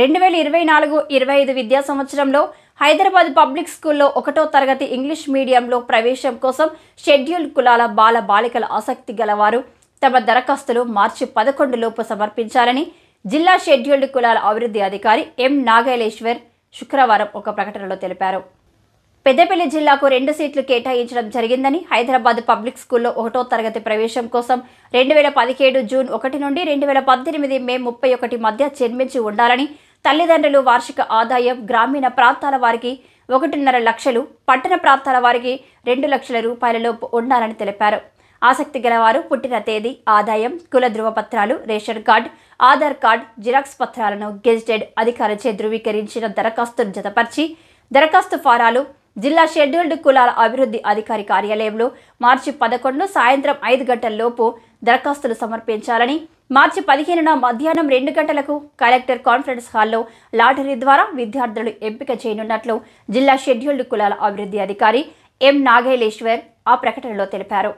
రెండు వేల ఇరవై నాలుగు ఇరవై ఐదు విద్యా సంవత్సరంలో హైదరాబాద్ పబ్లిక్ స్కూల్లో ఒకటో తరగతి ఇంగ్లీష్ మీడియంలో ప్రవేశం కోసం షెడ్యూల్ కులాల బాల బాలికల ఆసక్తి గలవారు తమ దరఖాస్తులు మార్చి పదకొండు లోపు సమర్పించాలని జిల్లా షెడ్యూల్డ్ కులాల అభివృద్ధి అధికారి ఎం నాగలేశ్వర్ శుక్రవారం ఒక ప్రకటనలో తెలిపారు పెద్దపల్లి జిల్లాకు రెండు సీట్లు కేటాయించడం జరిగిందని హైదరాబాద్ పబ్లిక్ స్కూల్లో ఒకటో తరగతి ప్రవేశం కోసం రెండు వేల పదిహేడు జూన్ ఒకటి నుండి రెండు వేల పద్దెనిమిది మే ముప్పై ఒకటి మధ్య జన్మించి ఉండాలని తల్లిదండ్రులు వార్షిక ఆదాయం గ్రామీణ ప్రాంతాల వారికి ఒకటిన్నర లక్షలు పట్టణ ప్రాంతాల వారికి రెండు లక్షల రూపాయలలోపు ఉండాలని తెలిపారు ఆసక్తి గలవారు పుట్టిన తేదీ ఆదాయం కుల ధృవపత్రాలు ration card Aadhaar card xerox పత్రాలను గెజిటెడ్ అధికారిచే ధృవీకరించిన దరఖాస్తును జతపరిచి దరఖాస్తు ఫారాలు జిల్లా షెడ్యూల్డ్ కులాల అభివృద్ధి అధికారి కార్యాలయంలో మార్చి పదకొండు సాయంత్రం ఐదు గంటల లోపు దరఖాస్తులు సమర్పించాలని మార్చి పదిహేనున మధ్యాహ్నం రెండు గంటలకు కలెక్టర్ కాన్ఫరెన్స్ హాల్లో లాటరీ ద్వారా విద్యార్థులు ఎంపిక చేయనున్నట్లు జిల్లా షెడ్యూల్డ్ కులాల అభివృద్ధి అధికారి ఎం నాగేలేశ్వర్ ఆ ప్రకటనలో తెలిపారు